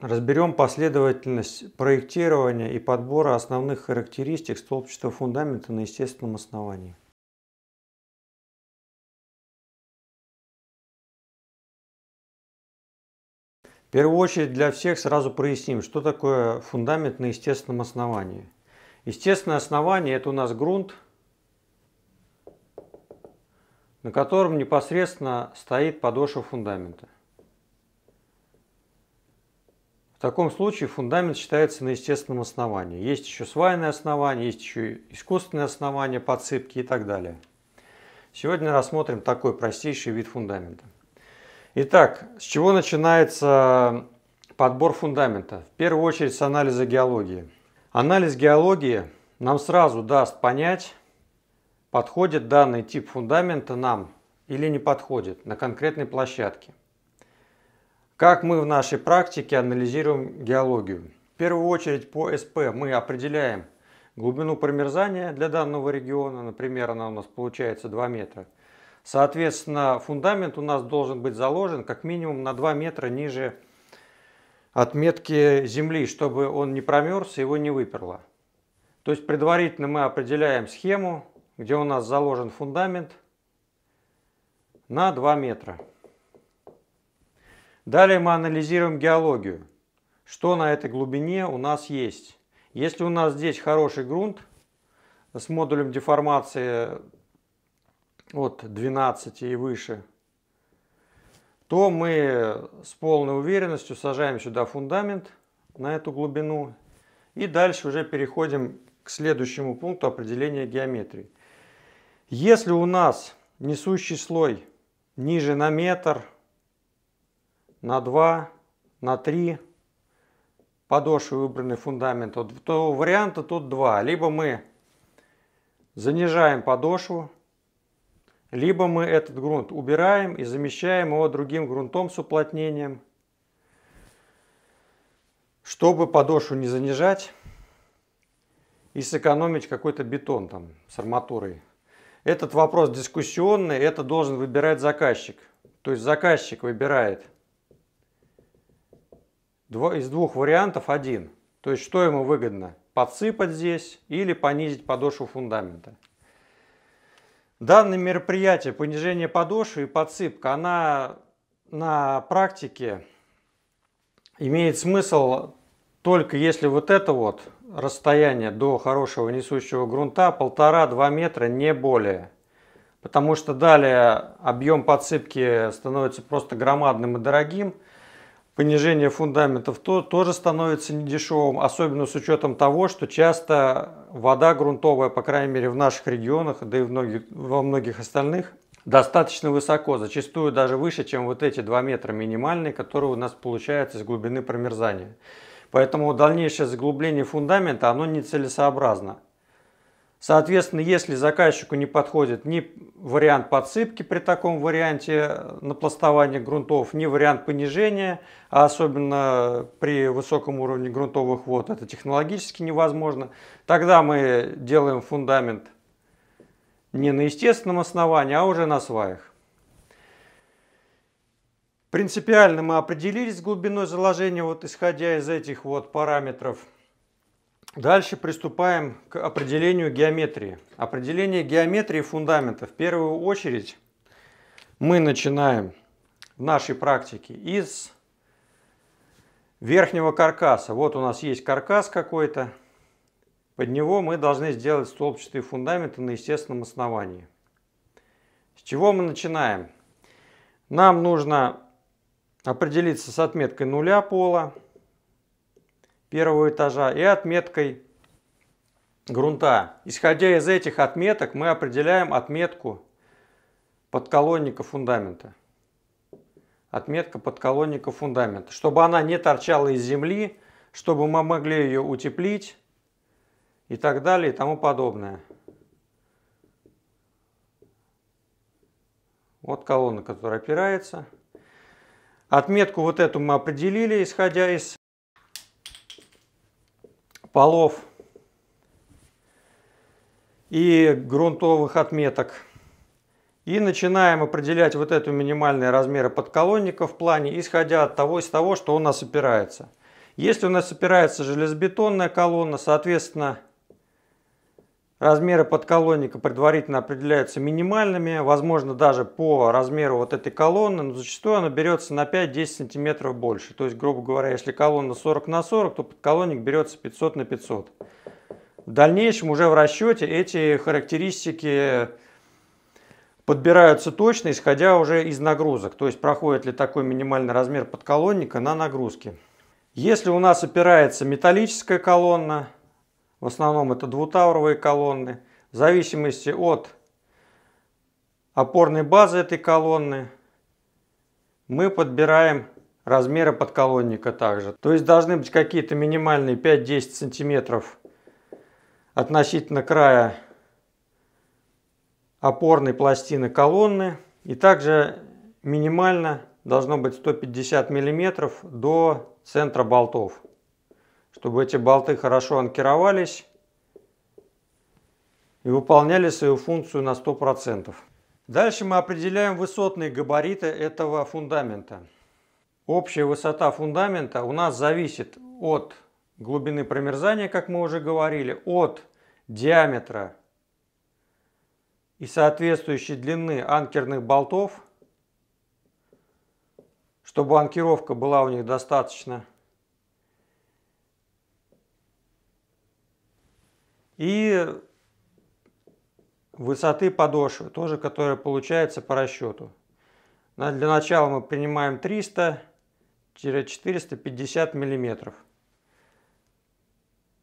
Разберем последовательность проектирования и подбора основных характеристик столбчатого фундамента на естественном основании. В первую очередь для всех сразу проясним, что такое фундамент на естественном основании. Естественное основание – это у нас грунт, на котором непосредственно стоит подошва фундамента. В таком случае фундамент считается на естественном основании. Есть еще свайное основание, есть еще искусственное основание, подсыпки и так далее. Сегодня рассмотрим такой простейший вид фундамента. Итак, с чего начинается подбор фундамента? В первую очередь с анализа геологии. Анализ геологии нам сразу даст понять, подходит данный тип фундамента нам или не подходит на конкретной площадке. Как мы в нашей практике анализируем геологию? В первую очередь по СП мы определяем глубину промерзания для данного региона, например, она у нас получается 2 метра. Соответственно, фундамент у нас должен быть заложен как минимум на 2 метра ниже отметки земли, чтобы он не промерз и его не выперло. То есть предварительно мы определяем схему, где у нас заложен фундамент на 2 метра. Далее мы анализируем геологию. Что на этой глубине у нас есть? Если у нас здесь хороший грунт с модулем деформации от 12 и выше, то мы с полной уверенностью сажаем сюда фундамент на эту глубину и дальше уже переходим к следующему пункту определения геометрии. Если у нас несущий слой ниже на метр, на 2, на 3 подошвы выбранный фундамент, вот, то варианта тут два. Либо мы занижаем подошву, либо мы этот грунт убираем и замещаем его другим грунтом с уплотнением. Чтобы подошву не занижать и сэкономить какой-то бетон там с арматурой. Этот вопрос дискуссионный, это должен выбирать заказчик. То есть заказчик выбирает – из двух вариантов один. То есть что ему выгодно? Подсыпать здесь или понизить подошву фундамента. Данное мероприятие, понижение подошвы и подсыпка, она на практике имеет смысл только если вот это вот расстояние до хорошего несущего грунта полтора-два метра, не более. Потому что далее объем подсыпки становится просто громадным и дорогим – понижение фундаментов то, тоже становится недешевым, особенно с учетом того, что часто вода грунтовая, по крайней мере в наших регионах, да и в многих, во многих остальных, достаточно высоко, зачастую даже выше, чем вот эти 2 метра минимальные, которые у нас получаются из глубины промерзания. Поэтому дальнейшее заглубление фундамента, оно нецелесообразно. Соответственно, если заказчику не подходит ни вариант подсыпки при таком варианте э, напластования грунтов, ни вариант понижения, а особенно при высоком уровне грунтовых вод, это технологически невозможно, тогда мы делаем фундамент не на естественном основании, а уже на сваях. Принципиально мы определились с глубиной заложения, вот исходя из этих вот параметров – Дальше приступаем к определению геометрии. Определение геометрии фундамента в первую очередь мы начинаем в нашей практике из верхнего каркаса. Вот у нас есть каркас какой-то. Под него мы должны сделать столбчатые фундаменты на естественном основании. С чего мы начинаем? Нам нужно определиться с отметкой нуля пола первого этажа и отметкой грунта. Исходя из этих отметок мы определяем отметку подколонника фундамента. Отметка подколонника фундамента. Чтобы она не торчала из земли, чтобы мы могли ее утеплить и так далее и тому подобное. Вот колонна, которая опирается. Отметку вот эту мы определили, исходя из полов и грунтовых отметок. И начинаем определять вот эти минимальные размеры подколонника в плане, исходя от того, из того, что у нас опирается. Если у нас опирается железобетонная колонна, соответственно, Размеры подколонника предварительно определяются минимальными, возможно даже по размеру вот этой колонны, но зачастую она берется на 5-10 см больше. То есть, грубо говоря, если колонна 40 на 40, то подколонник берется 500 на 500. В дальнейшем уже в расчете эти характеристики подбираются точно, исходя уже из нагрузок. То есть, проходит ли такой минимальный размер подколонника на нагрузки. Если у нас опирается металлическая колонна, в основном это двутавровые колонны. В зависимости от опорной базы этой колонны мы подбираем размеры подколонника также. То есть должны быть какие-то минимальные 5-10 сантиметров относительно края опорной пластины колонны. И также минимально должно быть 150 миллиметров до центра болтов чтобы эти болты хорошо анкировались и выполняли свою функцию на 100%. Дальше мы определяем высотные габариты этого фундамента. Общая высота фундамента у нас зависит от глубины промерзания, как мы уже говорили, от диаметра и соответствующей длины анкерных болтов, чтобы анкировка была у них достаточно. И высоты подошвы, тоже которая получается по расчету. Для начала мы принимаем 300-450 миллиметров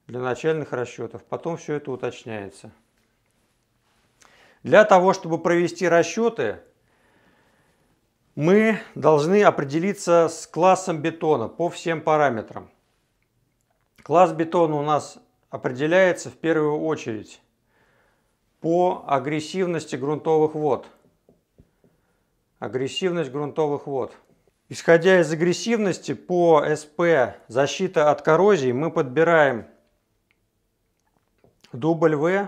для начальных расчетов. Потом все это уточняется. Для того, чтобы провести расчеты, мы должны определиться с классом бетона по всем параметрам. Класс бетона у нас определяется в первую очередь по агрессивности грунтовых вод. Агрессивность грунтовых вод. Исходя из агрессивности по СП защита от коррозии, мы подбираем дубль В,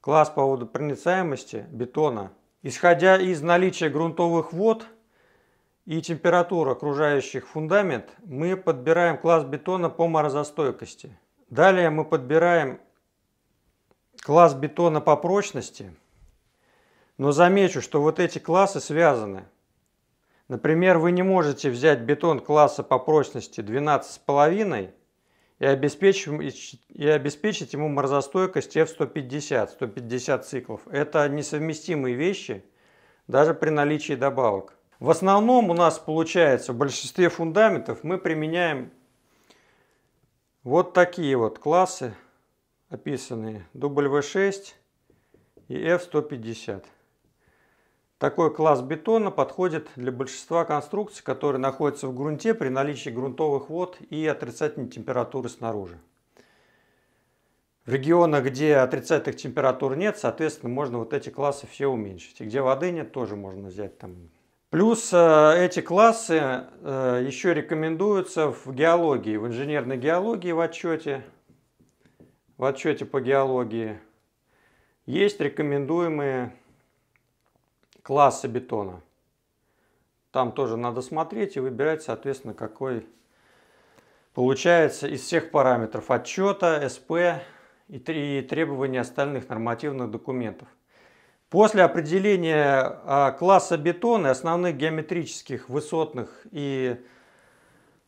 класс по водопроницаемости бетона. Исходя из наличия грунтовых вод и температур окружающих фундамент, мы подбираем класс бетона по морозостойкости. Далее мы подбираем класс бетона по прочности, но замечу, что вот эти классы связаны. Например, вы не можете взять бетон класса по прочности 12,5 и обеспечить, и обеспечить ему морозостойкость F150, 150 циклов. Это несовместимые вещи, даже при наличии добавок. В основном у нас получается в большинстве фундаментов мы применяем вот такие вот классы описанные W6 и F150. Такой класс бетона подходит для большинства конструкций, которые находятся в грунте при наличии грунтовых вод и отрицательной температуры снаружи. В регионах, где отрицательных температур нет, соответственно, можно вот эти классы все уменьшить. И где воды нет, тоже можно взять там Плюс э, эти классы э, еще рекомендуются в геологии, в инженерной геологии в отчете, в отчете по геологии. Есть рекомендуемые классы бетона. Там тоже надо смотреть и выбирать, соответственно, какой получается из всех параметров отчета, СП и требования остальных нормативных документов – После определения а, класса бетона и основных геометрических, высотных и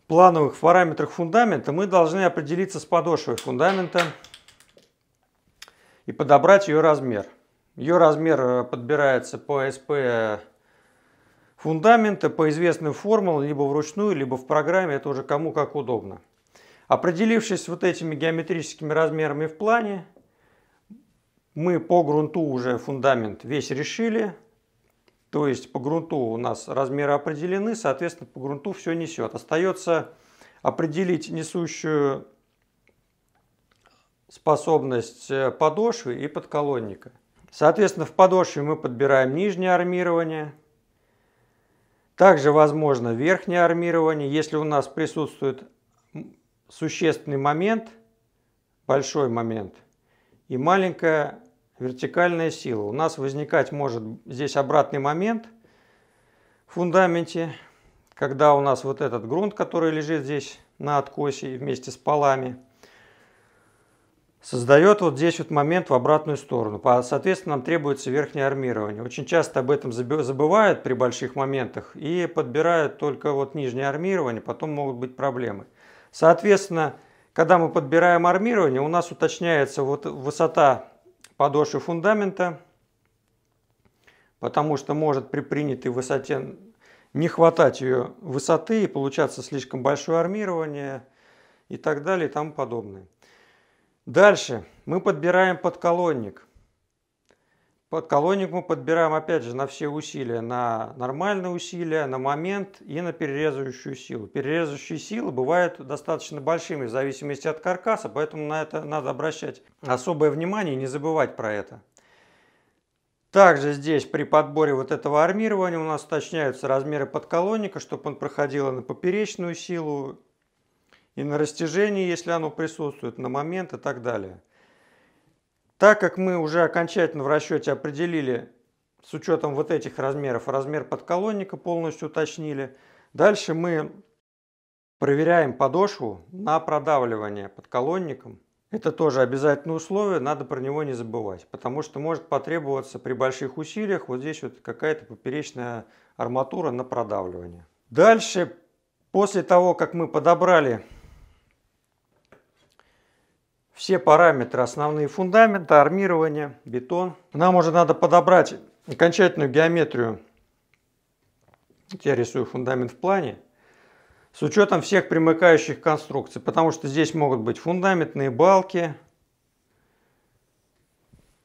плановых параметров фундамента мы должны определиться с подошвой фундамента и подобрать ее размер. Ее размер э, подбирается по СП фундамента по известным формулам, либо вручную, либо в программе, это уже кому как удобно. Определившись вот этими геометрическими размерами в плане, мы по грунту уже фундамент весь решили. То есть по грунту у нас размеры определены, соответственно по грунту все несет. Остается определить несущую способность э, подошвы и подколонника. Соответственно, в подошве мы подбираем нижнее армирование. Также возможно верхнее армирование. Если у нас присутствует существенный момент, большой момент и маленькое вертикальная сила. У нас возникать может здесь обратный момент в фундаменте, когда у нас вот этот грунт, который лежит здесь на откосе вместе с полами, создает вот здесь вот момент в обратную сторону. Соответственно, нам требуется верхнее армирование. Очень часто об этом забывают при больших моментах и подбирают только вот нижнее армирование, потом могут быть проблемы. Соответственно, когда мы подбираем армирование, у нас уточняется вот высота подошвы фундамента, потому что может при принятой высоте не хватать ее высоты и получаться слишком большое армирование и так далее и тому подобное. Дальше мы подбираем подколонник. Подколонник мы подбираем, опять же, на все усилия, на нормальные усилия, на момент и на перерезающую силу. Перерезывающие силы бывают достаточно большими в зависимости от каркаса, поэтому на это надо обращать особое внимание и не забывать про это. Также здесь при подборе вот этого армирования у нас уточняются размеры подколонника, чтобы он проходил на поперечную силу и на растяжение, если оно присутствует, на момент и так далее. Так как мы уже окончательно в расчете определили с учетом вот этих размеров размер подколонника полностью уточнили, дальше мы проверяем подошву на продавливание подколонником. Это тоже обязательное условие, надо про него не забывать, потому что может потребоваться при больших усилиях вот здесь вот какая-то поперечная арматура на продавливание. Дальше, после того, как мы подобрали все параметры, основные фундаменты, армирование, бетон. Нам уже надо подобрать окончательную геометрию. Я рисую фундамент в плане. С учетом всех примыкающих конструкций, потому что здесь могут быть фундаментные балки,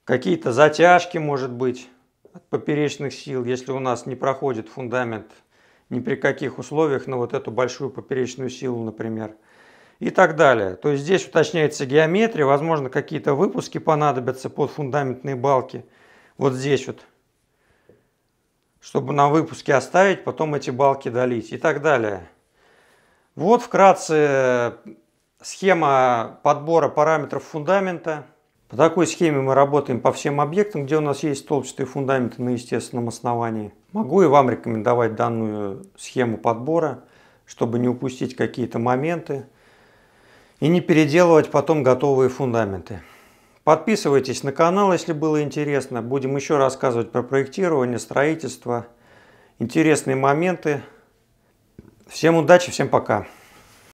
какие-то затяжки, может быть, от поперечных сил, если у нас не проходит фундамент ни при каких условиях на вот эту большую поперечную силу, например и так далее. То есть здесь уточняется геометрия, возможно, какие-то выпуски понадобятся под фундаментные балки. Вот здесь вот. Чтобы на выпуске оставить, потом эти балки долить и так далее. Вот вкратце схема подбора параметров фундамента. По такой схеме мы работаем по всем объектам, где у нас есть толчатые фундаменты на естественном основании. Могу и вам рекомендовать данную схему подбора, чтобы не упустить какие-то моменты и не переделывать потом готовые фундаменты. Подписывайтесь на канал, если было интересно. Будем еще рассказывать про проектирование, строительство, интересные моменты. Всем удачи, всем пока.